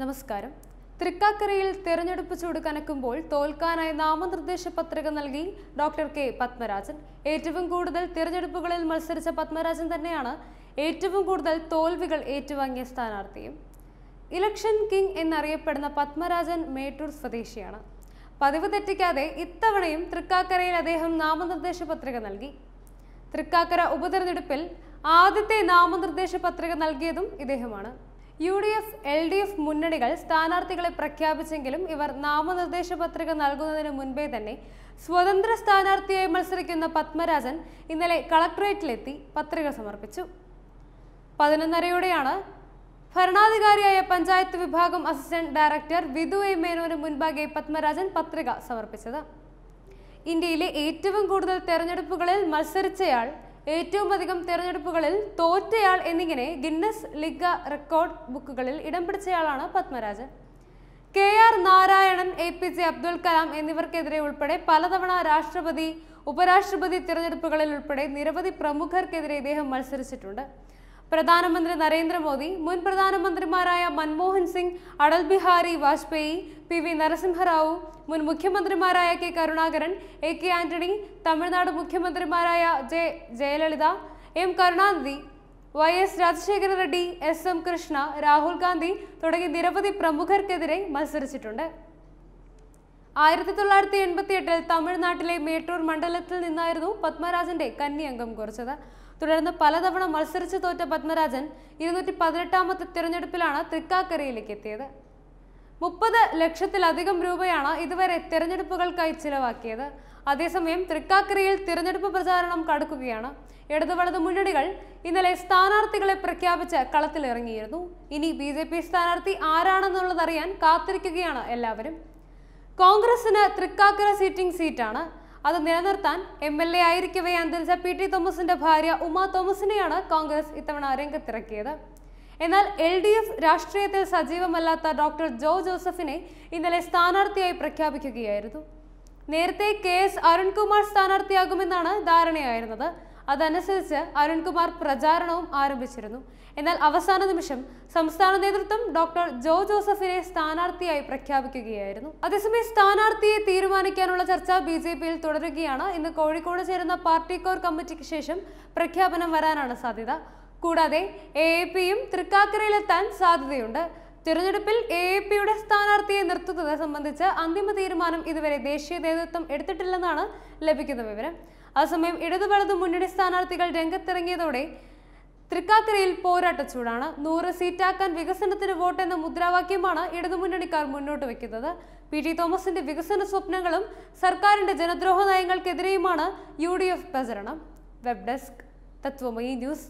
നമസ്കാരം തൃക്കാക്കരയിൽ തെരഞ്ഞെടുപ്പ് ചൂട് കനക്കുമ്പോൾ തോൽക്കാനായി നാമനിർദ്ദേശ പത്രിക നൽകി ഡോക്ടർ കെ പത്മരാജൻ ഏറ്റവും കൂടുതൽ തിരഞ്ഞെടുപ്പുകളിൽ മത്സരിച്ച പത്മരാജൻ തന്നെയാണ് ഏറ്റവും കൂടുതൽ തോൽവികൾ ഏറ്റുവാങ്ങിയ സ്ഥാനാർത്ഥിയും ഇലക്ഷൻ കിങ് എന്നറിയപ്പെടുന്ന പത്മരാജൻ മേട്ടൂർ സ്വദേശിയാണ് പതിവ് തെറ്റിക്കാതെ ഇത്തവണയും തൃക്കാക്കരയിൽ അദ്ദേഹം നാമനിർദ്ദേശ പത്രിക നൽകി തൃക്കാക്കര ഉപതെരഞ്ഞെടുപ്പിൽ ആദ്യത്തെ നാമനിർദ്ദേശ പത്രിക നൽകിയതും ഇദ്ദേഹമാണ് U D F L D F മുന്നണികൾ സ്ഥാനാർത്ഥികളെ പ്രഖ്യാപിച്ചെങ്കിലും ഇവർ നാമനിർദ്ദേശ പത്രിക നൽകുന്നതിന് മുൻപേ തന്നെ സ്വതന്ത്ര സ്ഥാനാർത്ഥിയായി മത്സരിക്കുന്ന പത്മരാജൻ ഇന്നലെ കളക്ടറേറ്റിലെത്തി പത്രിക സമർപ്പിച്ചു പതിനൊന്നരയോടെയാണ് ഭരണാധികാരിയായ പഞ്ചായത്ത് വിഭാഗം അസിസ്റ്റന്റ് ഡയറക്ടർ വിധു എ മേനോന് മുൻപാകെ പത്മരാജൻ പത്രിക സമർപ്പിച്ചത് ഇന്ത്യയിലെ ഏറ്റവും കൂടുതൽ തെരഞ്ഞെടുപ്പുകളിൽ മത്സരിച്ചയാൾ ഏറ്റവും അധികം തെരഞ്ഞെടുപ്പുകളിൽ തോറ്റയാൾ എന്നിങ്ങനെ ഗിന്നസ് ലിഗ റെക്കോർഡ് ബുക്കുകളിൽ ഇടം പിടിച്ചയാളാണ് Padmarajan K R Narayanan A P J Abdul Kalam എന്നിവർക്കെതിരെ ഉൾപ്പെടെ പലതവണ രാഷ്ട്രപതി ഉപരാഷ്ട്രപതി തിരഞ്ഞെടുപ്പുകളിൽ ഉൾപ്പെടെ നിരവധി പ്രമുഖർക്കെതിരെ ഇദ്ദേഹം മത്സരിച്ചിട്ടുണ്ട് പ്രധാനമന്ത്രി നരേന്ദ്രമോദി മുൻ പ്രധാനമന്ത്രിമാരായ മൻമോഹൻ സിംഗ് അടൽ ബിഹാരി വാജ്പേയി പി വി നരസിംഹറാവു മുൻ മുഖ്യമന്ത്രിമാരായ K Karunakaran A K Antony Tamil Nadu മുഖ്യമന്ത്രിമാരായ J Jayalalithaa M Karunanidhi Y S Rajasekhara Reddy S M Krishna Rahul Gandhi തുടങ്ങി നിരവധി പ്രമുഖർക്കെതിരെ മത്സരിച്ചിട്ടുണ്ട് ആയിരത്തി തൊള്ളായിരത്തി എൺപത്തി എട്ടിൽ തമിഴ്നാട്ടിലെ മേട്ടൂർ മണ്ഡലത്തിൽ നിന്നായിരുന്നു പത്മരാജന്റെ കന്നി അംഗം കുറിച്ചത് തുടർന്ന് പലതവണ മത്സരിച്ചു തോറ്റ പത്മരാജൻ ഇരുന്നൂറ്റി പതിനെട്ടാമത്തെ തിരഞ്ഞെടുപ്പിലാണ് തൃക്കാക്കരയിലേക്ക് എത്തിയത് മുപ്പത് ലക്ഷത്തിലധികം രൂപയാണ് ഇതുവരെ തിരഞ്ഞെടുപ്പുകൾക്കായി ചിലവാക്കിയത് അതേസമയം തൃക്കാക്കരയിൽ തിരഞ്ഞെടുപ്പ് പ്രചാരണം കടക്കുകയാണ് ഇടതുവലത് മുന്നണികൾ ഇന്നലെ സ്ഥാനാർത്ഥികളെ പ്രഖ്യാപിച്ച് കളത്തിലിറങ്ങിയിരുന്നു ഇനി ബി ജെ പി സ്ഥാനാർത്ഥി ആരാണെന്നുള്ളതറിയാൻ കാത്തിരിക്കുകയാണ് എല്ലാവരും കോൺഗ്രസിന് തൃക്കാക്കര സീറ്റിംഗ് സീറ്റാണ് അത് നിലനിർത്താൻ എം എൽ എ ആയിരിക്കവേ അന്തരിച്ച പി ടി തോമസിന്റെ ഭാര്യ ഉമ തോമസിനെയാണ് കോൺഗ്രസ് ഇത്തവണ രംഗത്തിറക്കിയത് എന്നാൽ എൽ ഡി എഫ് രാഷ്ട്രീയത്തിൽ സജീവമല്ലാത്ത ഡോക്ടർ ജോ ജോസഫിനെ ഇന്നലെ സ്ഥാനാർത്ഥിയായി പ്രഖ്യാപിക്കുകയായിരുന്നു നേരത്തെ കെ എസ് അരുൺകുമാർ സ്ഥാനാർത്ഥിയാകുമെന്നാണ് ധാരണയായിരുന്നത് അതനുസരിച്ച് അരുൺകുമാർ പ്രചാരണവും ആരംഭിച്ചിരുന്നു എന്നാൽ അവസാന നിമിഷം സംസ്ഥാന നേതൃത്വം ഡോക്ടർ ജോ ജോസഫിനെ സ്ഥാനാർത്ഥിയായി പ്രഖ്യാപിക്കുകയായിരുന്നു അതേസമയം സ്ഥാനാർത്ഥിയെ തീരുമാനിക്കാനുള്ള ചർച്ച ബി ജെ പിയിൽ തുടരുകയാണ് ഇന്ന് കോഴിക്കോട് ചേരുന്ന പാർട്ടി കോർ കമ്മിറ്റിക്ക് ശേഷം പ്രഖ്യാപനം വരാനാണ് സാധ്യത കൂടാതെ എ എ പിയും തൃക്കാക്കരയിലെത്താൻ സാധ്യതയുണ്ട് തിരഞ്ഞെടുപ്പിൽ എ എ പിയുടെ സ്ഥാനാർത്ഥിയെ നിർത്തുന്നത് സംബന്ധിച്ച് അന്തിമ തീരുമാനം ഇതുവരെ ദേശീയ നേതൃത്വം എടുത്തിട്ടില്ലെന്നാണ് ലഭിക്കുന്ന വിവരം അതേസമയം ഇടതു വലതു മുന്നണി സ്ഥാനാർത്ഥികൾ രംഗത്തിറങ്ങിയതോടെ തൃക്കാക്കരയിൽ പോരാട്ട ചൂടാണ് നൂറ് സീറ്റാക്കാൻ വികസനത്തിന് വോട്ട് എന്ന മുദ്രാവാക്യമാണ് ഇടതുമുന്നണിക്കാർ മുന്നോട്ട് വയ്ക്കുന്നത് പി ടി തോമസിന്റെ വികസന സ്വപ്നങ്ങളും സർക്കാരിന്റെ ജനദ്രോഹ നയങ്ങൾക്കെതിരെയുമാണ് യു ഡി എഫ് പ്രചരണം വെബ് ഡെസ്ക് തത്വമയി ന്യൂസ്